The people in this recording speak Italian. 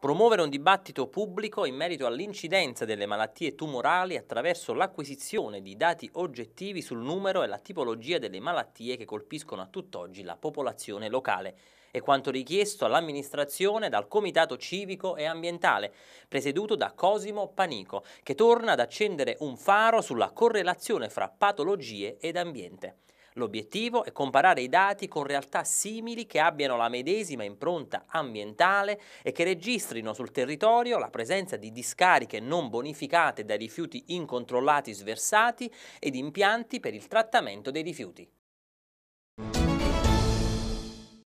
promuovere un dibattito pubblico in merito all'incidenza delle malattie tumorali attraverso l'acquisizione di dati oggettivi sul numero e la tipologia delle malattie che colpiscono a tutt'oggi la popolazione locale. È quanto richiesto all'amministrazione dal Comitato Civico e Ambientale, presieduto da Cosimo Panico, che torna ad accendere un faro sulla correlazione fra patologie ed ambiente. L'obiettivo è comparare i dati con realtà simili che abbiano la medesima impronta ambientale e che registrino sul territorio la presenza di discariche non bonificate da rifiuti incontrollati sversati ed impianti per il trattamento dei rifiuti.